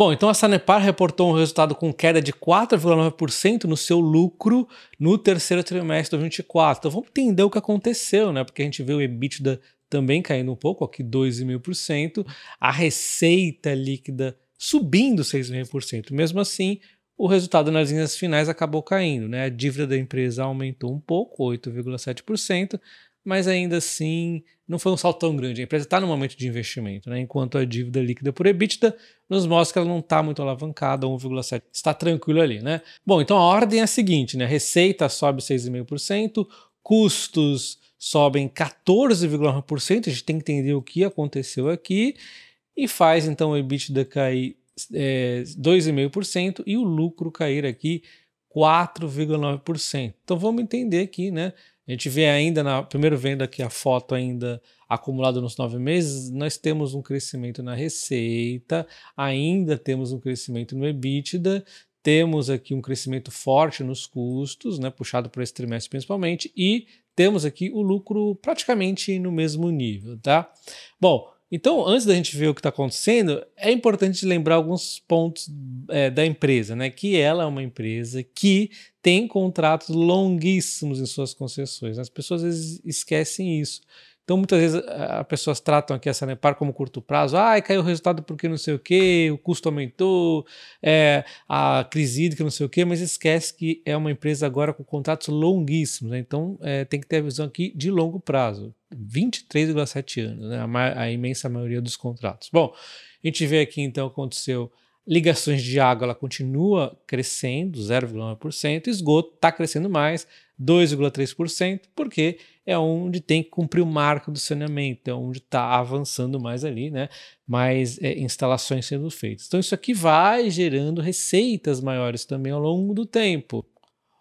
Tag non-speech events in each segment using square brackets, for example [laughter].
Bom, então a Sanepar reportou um resultado com queda de 4,9% no seu lucro no terceiro trimestre de 2024. Então vamos entender o que aconteceu, né? Porque a gente vê o EBITDA também caindo um pouco, aqui 2,5%, a receita líquida subindo 6,5%. Mesmo assim, o resultado nas linhas finais acabou caindo. Né? A dívida da empresa aumentou um pouco, 8,7%, mas ainda assim não foi um salto tão grande. A empresa está no momento de investimento, né? enquanto a dívida líquida por EBITDA nos mostra que ela não está muito alavancada, 1,7%. Está tranquilo ali. Né? Bom, então a ordem é a seguinte: né? receita sobe 6,5%, custos sobem 14,1%, a gente tem que entender o que aconteceu aqui, e faz então o EBITDA cair é, 2,5% e o lucro cair aqui 4,9%. Então vamos entender aqui, né? A gente vê ainda, na, primeiro vendo aqui a foto ainda acumulada nos nove meses, nós temos um crescimento na receita, ainda temos um crescimento no EBITDA, temos aqui um crescimento forte nos custos, né, puxado por esse trimestre principalmente, e temos aqui o lucro praticamente no mesmo nível, tá? Bom, então, antes da gente ver o que está acontecendo, é importante lembrar alguns pontos é, da empresa, né? Que ela é uma empresa que tem contratos longuíssimos em suas concessões. As pessoas às vezes esquecem isso. Então, muitas vezes as pessoas tratam aqui a Sanepar como curto prazo. Ah, caiu o resultado porque não sei o quê, o custo aumentou, é, a crise hídrica não sei o quê, mas esquece que é uma empresa agora com contratos longuíssimos. Né? Então, é, tem que ter a visão aqui de longo prazo. 23,7 anos, né? a, a imensa maioria dos contratos. Bom, a gente vê aqui então o que aconteceu ligações de água ela continua crescendo, 0,9%, esgoto está crescendo mais, 2,3%, porque é onde tem que cumprir o marco do saneamento, é onde está avançando mais ali, né? Mais é, instalações sendo feitas. Então, isso aqui vai gerando receitas maiores também ao longo do tempo.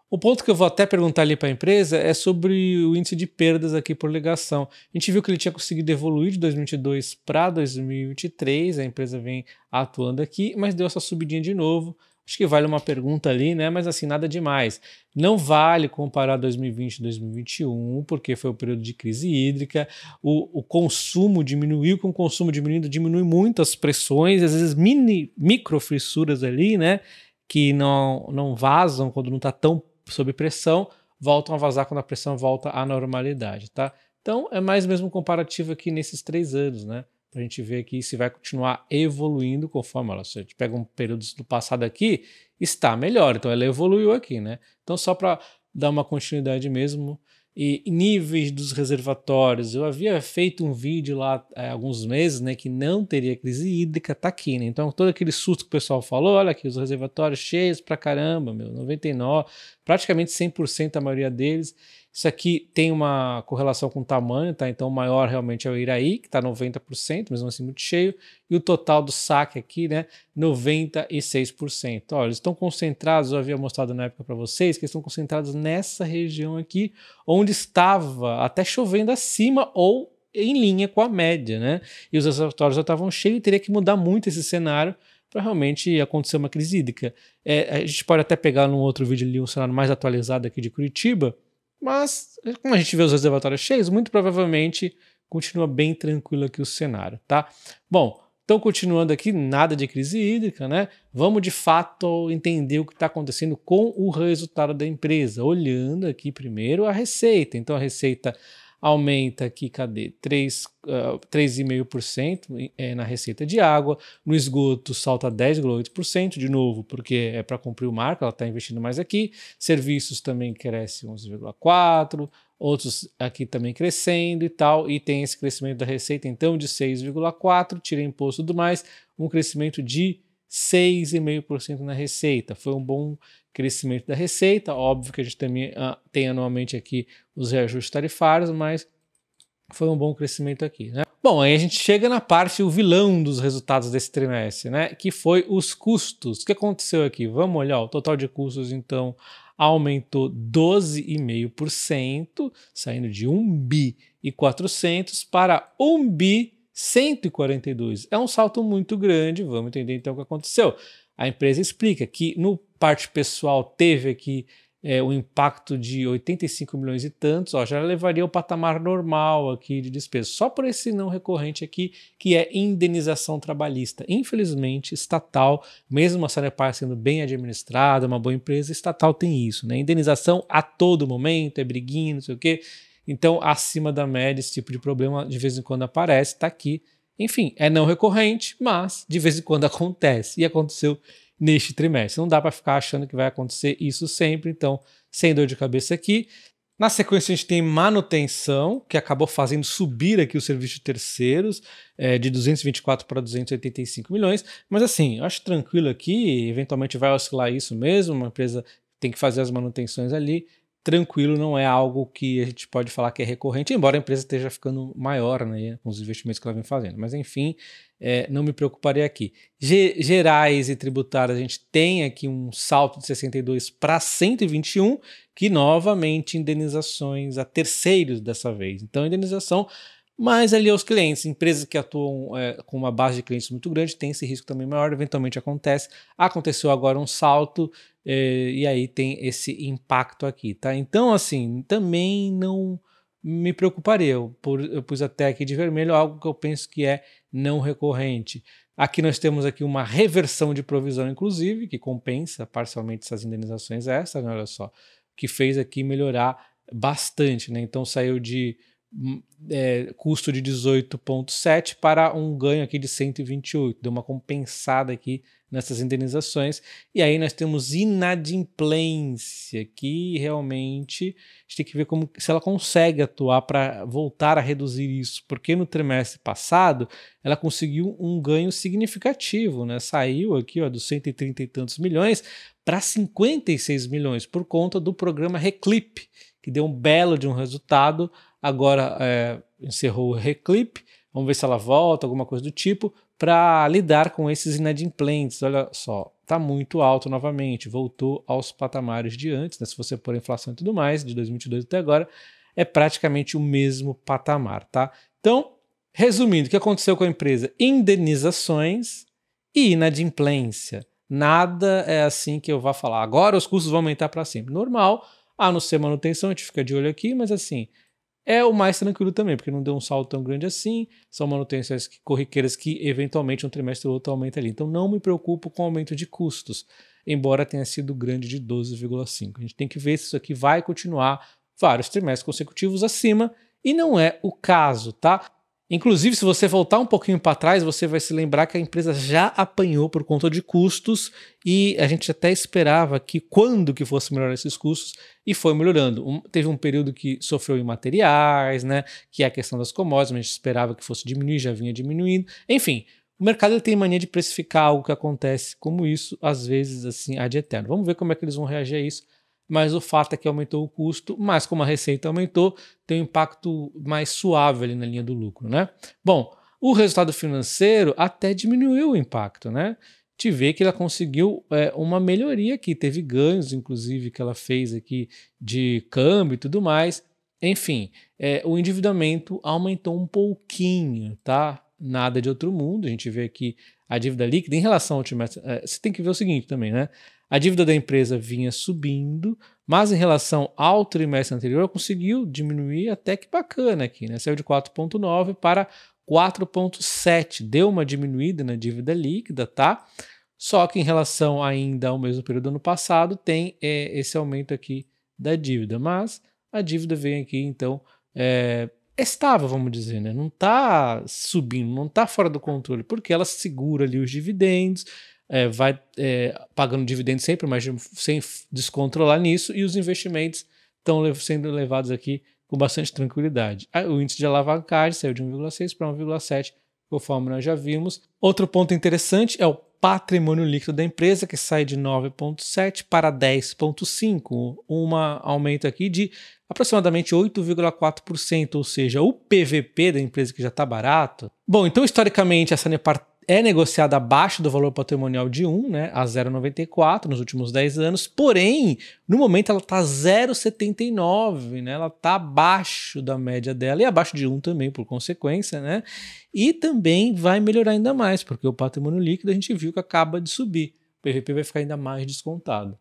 O ponto que eu vou até perguntar ali para a empresa é sobre o índice de perdas aqui por ligação. A gente viu que ele tinha conseguido evoluir de 2022 para 2023, a empresa vem atuando aqui, mas deu essa subidinha de novo, Acho que vale uma pergunta ali, né? Mas assim, nada demais. Não vale comparar 2020 e 2021, porque foi o um período de crise hídrica, o, o, consumo diminuiu, com o consumo diminuindo, diminui muito as pressões, às vezes mini, micro fissuras ali, né? Que não, não vazam quando não está tão sob pressão, voltam a vazar quando a pressão volta à normalidade, tá? Então, é mais mesmo comparativo aqui nesses três anos, né? para a gente ver aqui se vai continuar evoluindo conforme ela. Se a gente pega um período do passado aqui, está melhor, então ela evoluiu aqui, né? Então, só para dar uma continuidade mesmo. E níveis dos reservatórios. Eu havia feito um vídeo lá há é, alguns meses, né, que não teria crise hídrica, tá aqui, né? Então, todo aquele susto que o pessoal falou, olha aqui, os reservatórios cheios pra caramba, meu, 99, praticamente 100% a maioria deles. Isso aqui tem uma correlação com o tamanho, tá? Então, o maior realmente é o Iraí, que está 90%, mesmo assim muito cheio, e o total do saque aqui, né, 96%. Olha, eles estão concentrados, eu havia mostrado na época para vocês, que eles estão concentrados nessa região aqui, onde estava até chovendo acima ou em linha com a média, né? E os reservatórios já estavam cheios e teria que mudar muito esse cenário para realmente acontecer uma crise hídrica. É, a gente pode até pegar num outro vídeo ali um cenário mais atualizado aqui de Curitiba, mas, como a gente vê os reservatórios cheios, muito provavelmente continua bem tranquilo aqui o cenário, tá? Bom, então continuando aqui, nada de crise hídrica, né? Vamos de fato entender o que está acontecendo com o resultado da empresa, olhando aqui primeiro a receita. Então a receita aumenta aqui, cadê? 3,5% ah, é na receita de água, no esgoto salta 10,8%, de novo, porque é para cumprir o marco, ela está investindo mais aqui, serviços também cresce 11,4%, outros aqui também crescendo e tal, e tem esse crescimento da receita então de 6,4%, tira imposto e tudo mais, um crescimento de 6,5% na receita. Foi um bom crescimento da receita. Óbvio que a gente também uh, tem anualmente aqui os reajustes tarifários, mas foi um bom crescimento aqui. Né? Bom, aí a gente chega na parte, o vilão dos resultados desse trimestre, né? Que foi os custos. O que aconteceu aqui? Vamos olhar, o total de custos, então, aumentou 12,5%, saindo de 1 bi e 400 para 1 bi 142. É um salto muito grande, vamos entender então o que aconteceu a empresa explica que no parte pessoal teve aqui é, um impacto de 85 milhões e tantos, ó, já levaria ao patamar normal aqui de despesa. Só por esse não recorrente aqui, que é indenização trabalhista. Infelizmente, estatal, mesmo a Sanepar sendo bem administrada, uma boa empresa, estatal tem isso, né? Indenização a todo momento, é briguinho, não sei o quê. Então, acima da média, esse tipo de problema de vez em quando aparece, está aqui enfim, é não recorrente, mas de vez em quando [laughs] acontece e aconteceu neste trimestre. Não dá para ficar achando que vai acontecer isso sempre, então sem dor de cabeça aqui. Na sequência, a gente tem manutenção, que acabou fazendo subir aqui o serviço de terceiros é, de 224 para 285 milhões. Mas assim, eu acho tranquilo aqui, eventualmente vai oscilar isso mesmo, uma empresa tem que fazer as manutenções ali tranquilo, não é algo que a gente pode falar que é recorrente, embora a empresa esteja ficando maior né, com os investimentos que ela vem fazendo. Mas, enfim, é, não me preocuparei aqui. G Gerais e tributários, a gente tem aqui um salto de 62 para 121, que novamente indenizações a terceiros dessa vez. Então, indenização mas ali aos clientes, empresas que atuam é, com uma base de clientes muito grande, tem esse risco também maior, eventualmente acontece. Aconteceu agora um salto é, e aí tem esse impacto aqui, tá? Então, assim, também não me preocuparia. Eu, por, eu pus até aqui de vermelho algo que eu penso que é não recorrente. Aqui nós temos aqui uma reversão de provisão, inclusive, que compensa parcialmente essas indenizações essa, né? olha só, que fez aqui melhorar bastante, né? Então saiu de é, custo de 18,7 para um ganho aqui de 128. Deu uma compensada aqui nessas indenizações. E aí nós temos inadimplência, que realmente a gente tem que ver como, se ela consegue atuar para voltar a reduzir isso, porque no trimestre passado ela conseguiu um ganho significativo, né? Saiu aqui ó, dos 130 e tantos milhões para 56 milhões por conta do programa Reclip, que deu um belo de um resultado agora é, encerrou o Reclip, vamos ver se ela volta, alguma coisa do tipo, para lidar com esses inadimplentes. Olha só, está muito alto novamente, voltou aos patamares de antes, né? se você pôr a inflação e tudo mais, de 2022 até agora, é praticamente o mesmo patamar, tá? Então, resumindo, o que aconteceu com a empresa? Indenizações e inadimplência. Nada é assim que eu vá falar. Agora os custos vão aumentar para sempre. Normal, a não ser manutenção, a gente fica de olho aqui, mas assim, é o mais tranquilo também, porque não deu um salto tão grande assim, são manutenções corriqueiras que eventualmente um trimestre ou outro aumenta ali. Então não me preocupo com o aumento de custos, embora tenha sido grande de 12,5. A gente tem que ver se isso aqui vai continuar vários trimestres consecutivos acima, e não é o caso, tá? Inclusive, se você voltar um pouquinho para trás, você vai se lembrar que a empresa já apanhou por conta de custos e a gente até esperava que quando que fosse melhorar esses custos e foi melhorando. Um, teve um período que sofreu em materiais, né, que é a questão das commodities, mas a gente esperava que fosse diminuir, já vinha diminuindo. Enfim, o mercado tem mania de precificar algo que acontece como isso, às vezes assim, ad eterno. Vamos ver como é que eles vão reagir a isso mas o fato é que aumentou o custo, mas como a receita aumentou, tem um impacto mais suave ali na linha do lucro, né? Bom, o resultado financeiro até diminuiu o impacto, né? Te vê que ela conseguiu é, uma melhoria aqui, teve ganhos, inclusive, que ela fez aqui de câmbio e tudo mais. Enfim, é, o endividamento aumentou um pouquinho, tá? Nada de outro mundo. A gente vê aqui a dívida líquida em relação ao trimestre. É, você tem que ver o seguinte também, né? A dívida da empresa vinha subindo, mas em relação ao trimestre anterior conseguiu diminuir até que bacana aqui, né? Saiu de 4.9 para 4.7, deu uma diminuída na dívida líquida, tá? Só que em relação ainda ao mesmo período do ano passado, tem é, esse aumento aqui da dívida, mas a dívida vem aqui, então, é, vamos dizer, né? Não está subindo, não está fora do controle, porque ela segura ali os dividendos, é, vai é, pagando dividendos sempre, mas sem descontrolar nisso, e os investimentos estão sendo levados aqui com bastante tranquilidade. Ah, o índice de alavancagem saiu de 1,6 para 1,7, conforme nós já vimos. Outro ponto interessante é o patrimônio líquido da empresa, que sai de 9,7 para 10,5, um aumento aqui de aproximadamente 8,4%, ou seja, o PVP da empresa que já está barato. Bom, então historicamente a Sanepar é negociada abaixo do valor patrimonial de 1, né, a 0,94 nos últimos 10 anos, porém, no momento ela está 0,79, né, ela está abaixo da média dela e abaixo de 1 também, por consequência, né, e também vai melhorar ainda mais, porque o patrimônio líquido a gente viu que acaba de subir, o PVP vai ficar ainda mais descontado.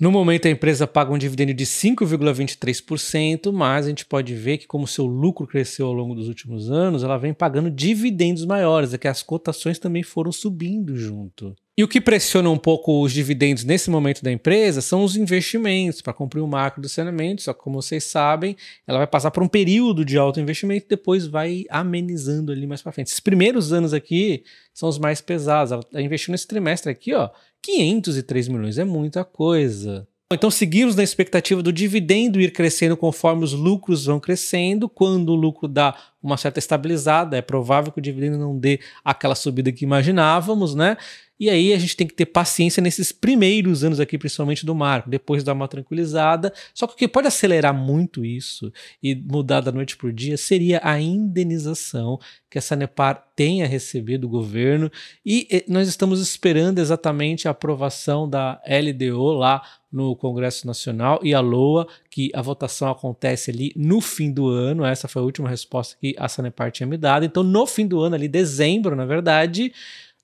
No momento, a empresa paga um dividendo de 5,23%, mas a gente pode ver que, como seu lucro cresceu ao longo dos últimos anos, ela vem pagando dividendos maiores, é que as cotações também foram subindo junto. E o que pressiona um pouco os dividendos nesse momento da empresa são os investimentos para cumprir o macro do saneamento. Só que, como vocês sabem, ela vai passar por um período de alto investimento e depois vai amenizando ali mais para frente. Esses primeiros anos aqui são os mais pesados. Ela tá investiu nesse trimestre aqui, ó, 503 milhões. É muita coisa. Então, seguimos na expectativa do dividendo ir crescendo conforme os lucros vão crescendo. Quando o lucro dá uma certa estabilizada. É provável que o dividendo não dê aquela subida que imaginávamos, né? E aí a gente tem que ter paciência nesses primeiros anos aqui, principalmente do marco, depois dar uma tranquilizada. Só que o que pode acelerar muito isso e mudar da noite para o dia seria a indenização que a Sanepar tenha recebido do governo. E eh, nós estamos esperando exatamente a aprovação da LDO lá no Congresso Nacional e a LOA que a votação acontece ali no fim do ano. Essa foi a última resposta que a Sanepar tinha me dado. Então, no fim do ano, ali, dezembro, na verdade,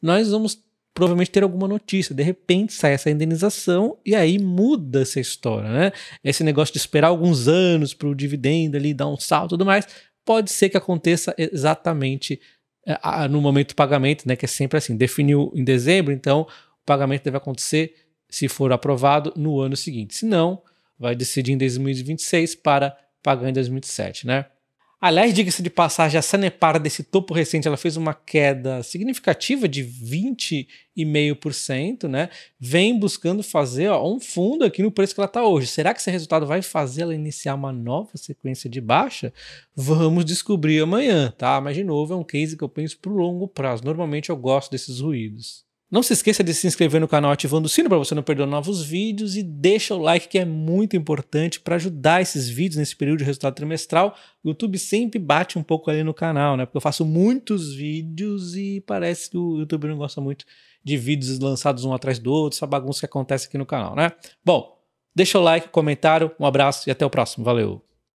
nós vamos provavelmente ter alguma notícia. De repente sai essa indenização e aí muda essa história, né? Esse negócio de esperar alguns anos para o dividendo ali dar um salto e tudo mais, pode ser que aconteça exatamente é, no momento do pagamento, né? Que é sempre assim, definiu em dezembro, então o pagamento deve acontecer, se for aprovado, no ano seguinte. Se não, vai decidir em 2026 para pagar em 2027, né? Aliás, diga-se de passagem, a Sanepar desse topo recente, ela fez uma queda significativa de 20,5%, né? Vem buscando fazer ó, um fundo aqui no preço que ela está hoje. Será que esse resultado vai fazer ela iniciar uma nova sequência de baixa? Vamos descobrir amanhã, tá? Mas, de novo, é um case que eu penso para o longo prazo. Normalmente eu gosto desses ruídos. Não se esqueça de se inscrever no canal ativando o sino para você não perder novos vídeos e deixa o like que é muito importante para ajudar esses vídeos nesse período de resultado trimestral. O YouTube sempre bate um pouco ali no canal, né? Porque eu faço muitos vídeos e parece que o YouTube não gosta muito de vídeos lançados um atrás do outro, essa bagunça que acontece aqui no canal, né? Bom, deixa o like, comentário, um abraço e até o próximo. Valeu!